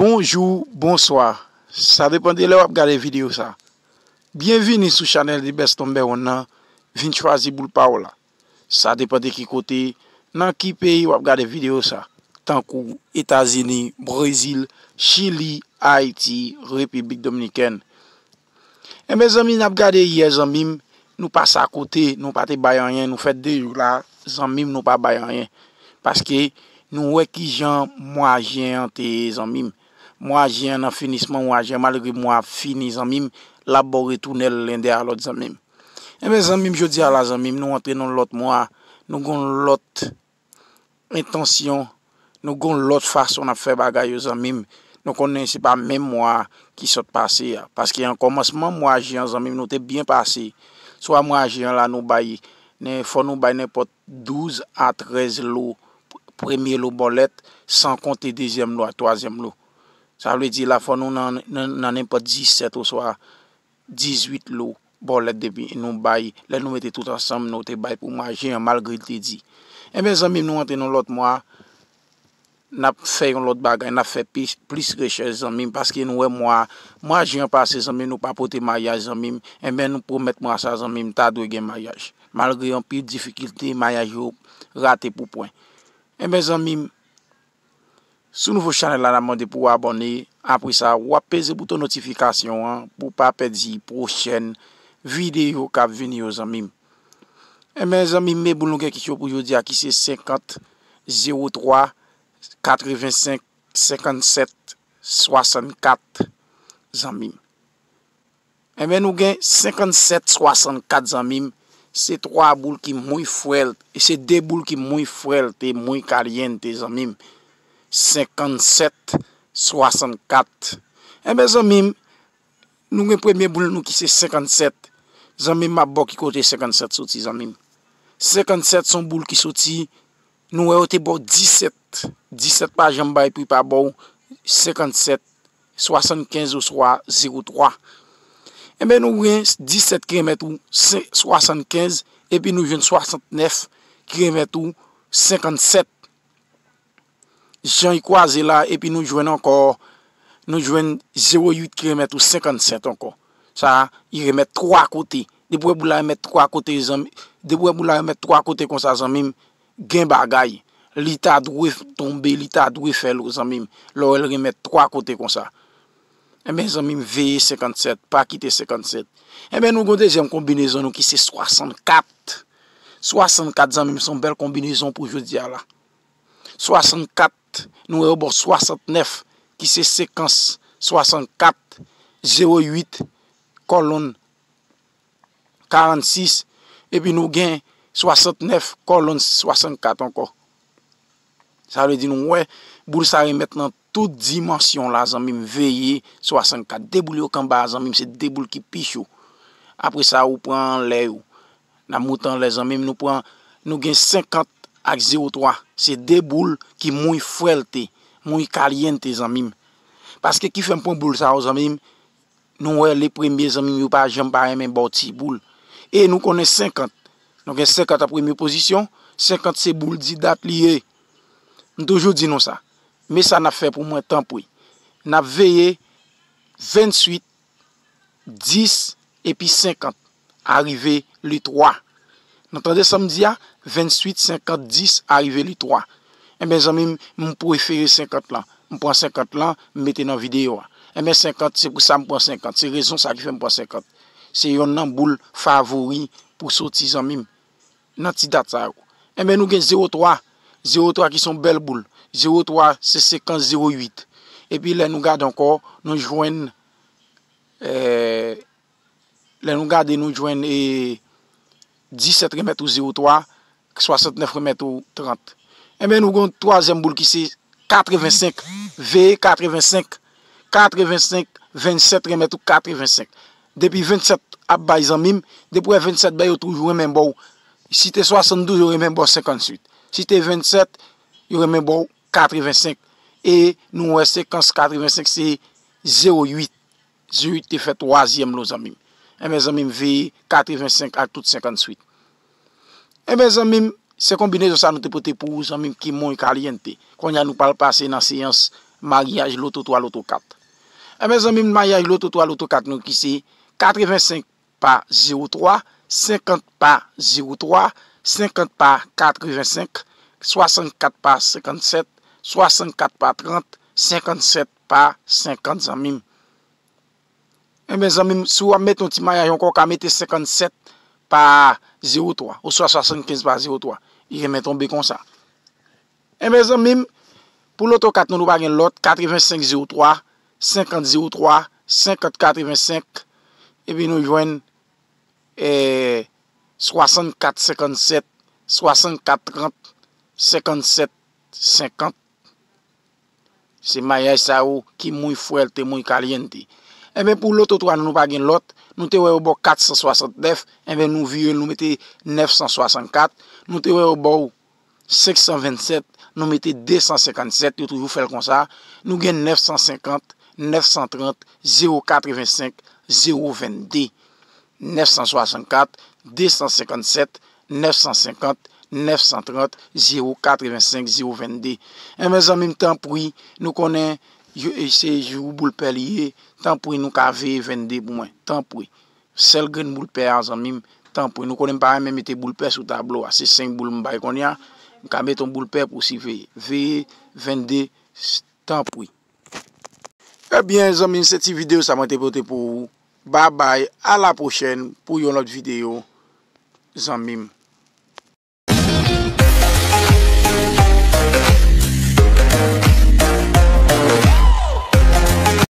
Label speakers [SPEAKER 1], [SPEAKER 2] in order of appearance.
[SPEAKER 1] Bonjou, bonsoir, sa depande le wap gade video sa. Bienvini sou chanel di Bestombe wana, 23 Ziboulpa wala. Sa depande ki kote, nan ki peyi wap gade video sa. Tankou, Etazini, Brezil, Chili, Haiti, Republik Dominikene. Eme eh, zanmim nap gade ye zanmim, nou pa sa kote, nou pa te bayan yen, nou fet de jou la, zanmim nou pa bayan yen. Paske nou we ki jan mwa jen te zanmim. Mwa ajiyan nan finisman mwa ajiyan, malegri mwa a fini zanmim, labore tunel lende alot zanmim. Ebe zanmim, jodi ala zanmim, nou antre non lot mwa, nou gon lot intansyon, nou gon lot fason a fe bagay yo zanmim, nou konen se pa men mwa ki sot pase ya. Paske an komosman mwa ajiyan zanmim nou te bien pase. So a mwa ajiyan la nou bayi, nou fò nou bayi ne pot 12 a 13 lo, premye lo bolet, san konte 2e lo a 3e lo. Sa lwè di la fon nou nan nanen pa 17 ou swa 18 lou. Bon let debi nou bayi. Let nou mette tout ansam nou te bayi pou mwa. Je yon malgril te di. Ebe eh zanmim nou ante nou lot mwa. Nap fey yon lot bagay. Nap fey pi plis greche zanmim. Paske nou we mwa. Mwa je yon pase zanmim nou pa pote mayaj zanmim. Ebe eh nou promet mwa sa zanmim. Tade we gen mayaj. Malgril yon pi difficulte mayaj yo rate pou poin. Ebe eh zanmim. Sou nouvo chanel la nan mwande pou wap abone, apri sa wap pe ze bouton notifikasyon an pou pa pe di pro chen videyo ka veni yo zanmim. Emen eh zanmim me bou nou gen kisho pou yo di aki se 50-03-85-57-64 zanmim. Emen eh nou gen 57-64 zanmim se 3 bou ki mwen fwelte se 2 bou ki mwen fwelte mwen karyen te zanmim. 57, 64. Ebe zanmim, nou gen premen boul nou ki se 57. Zanmim ma bo ki kote 57 soti zanmim. 57 son boul ki soti, nou eote bo 17. 17 pa jamba e pi pa bo, 57, 75 ou soa, 0, 3. Ebe nou gen 17 kremet ou 75, epe nou gen 69 kremet ou 57. Jan yi kwaze la, epi nou jwen ankon, nou jwen 08 kremet ou 57 ankon. Sa, yi remet 3 kote. De pou e bou la remet 3 kote kon sa, zanmim, gen bagay. Lita adwe tombe, lita adwe fel, zanmim. Lo el remet 3 kote kon sa. Emen, zanmim, veye 57, pa kite 57. Emen, nou gonde zanm kombinezon nou ki se 64. 64, zanmim, son bel kombinezon pou jou diya la. 64, nou e obor 69, ki se sekans 64, 08, kolon 46, epi nou gen 69, kolon 64 anko. Sa le di nou, wè, boul sa re met nan tout dimansyon la, zanmim veye 64. Deboul yo kamba, zanmim, se deboul ki pichou. Apre sa ou pran lè ou, nan moutan lè, zanmim, nou pran, nou gen 50, ak 0-3. Se de boule ki moun frel te, moun kalyen te zanmim. Paske ki fèm pou moun boule sa ou zanmim, nou wè lè premye zanmim ou pa jèm parèm mèm bò ti boule. E nou konè 50. Nou gen 50 a premye posisyon, 50 se boule di da pliye. Nou toujou di nou sa. Me sa na fè pou moun tanpoui. Na veye 28, 10, e pi 50. Arrive lè 3. Nou tande samdia, 28, 50, 10, arive li 3. Emen zanmim, mwen preferi 50 lan. Mwen pon 50 lan, mwen mette nan videyo. Emen 50, se pou sa mwen pon 50. Se rezon sa ki fè mwen pon 50. Se yon nan boule favori pou soti zanmim. Nan ti dat sa. Emen nou gen 0-3. 0-3 ki son bel boule. 0-3, se 50, 0-8. E pi le nou gade anko, nou jwen... Le nou gade nou jwen... 10, 7, 0-3... 69 remetou 30 E men nou goun 3e mboul ki se 85 V 85 87 remetou 85 Depi 27 ap bay zanmim Depi 27 bay yo touj remen bou Si te 62 yo remen bou 58 Si te 27 yo remen bou 85 E nou wè se kans 85 se 08 08 te fè 3e mboul zanmim E men zanmim V 85 Al tout 58 Emen eh zanmim, se kombinezo sa nou te pote pou zanmim ki moun kaliente. Kwen ya nou pal pase nan se yans mariage loto 3 loto 4. Emen eh zanmim, mariage loto 3 loto 4 nou ki se 85 pa 03, 50 pa 03, 50 pa 85, 64 pa 57, 64 pa 30, 57 pa 50 zanmim. Emen eh zanmim, sou a met nou ti mariage ankon ka mette 57. pa 0,3, ou so a 75 pa 0,3, i reme tombe kon sa. E me zan mim, pou loto kat nou nou bagen lot, 85, 0,3, 50, 0,3, 50, 85, e bi nou jwen, e, 64, 57, 64, 30, 57, 50, se maya sa ou, ki mou fwelte mou kalyen di. E eh men pou lototwa nou nou pa gen lot, nou te wè ou bo 469, e men nou vie nou mette 964, nou te wè ou bo 527, nou mette 257, nou gen 950, 930, 085, 022. 964, 257, 950, 930, 085, 022. E men zan mim tan pou yi nou konen... Yo ese jou boulpe liye, tanpoui nou ka veye vende pou mwen, tanpoui. Sel gen boulpe an, zanmim, tanpoui. Nou konen pa mè mette boulpe sou tablo a, se seng boul mba yon ya, nou ka mette mboulpe pou si veye. Veye, vende, tanpoui. Ebyen, eh zanmim, seti videyo sa mante pote pou ou. Ba bay, a la pochen pou yon lot videyo, zanmim.